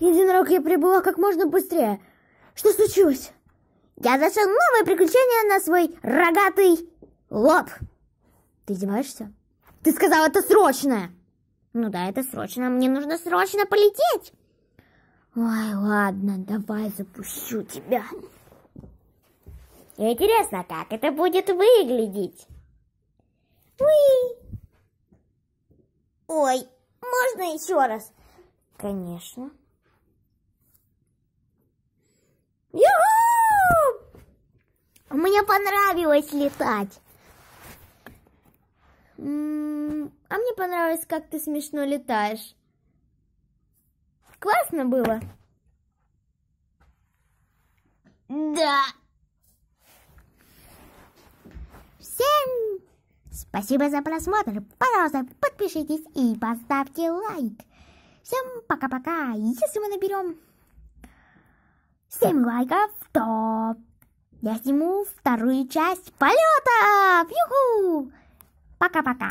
Единорог, я прибыла как можно быстрее. Что случилось? Я зашел новое приключение на свой рогатый лоб. Ты издеваешься? Ты сказала, это срочное. Ну да, это срочно. Мне нужно срочно полететь. Ой, ладно, давай запущу тебя. Интересно, как это будет выглядеть? Уи! Ой, можно еще раз? Конечно. Мне понравилось летать. А мне понравилось, как ты смешно летаешь. Классно было? Да. Всем спасибо за просмотр. Пожалуйста, подпишитесь и поставьте лайк. Всем пока-пока. Если мы наберем 7 лайков, то я сниму вторую часть полета! Пока-пока!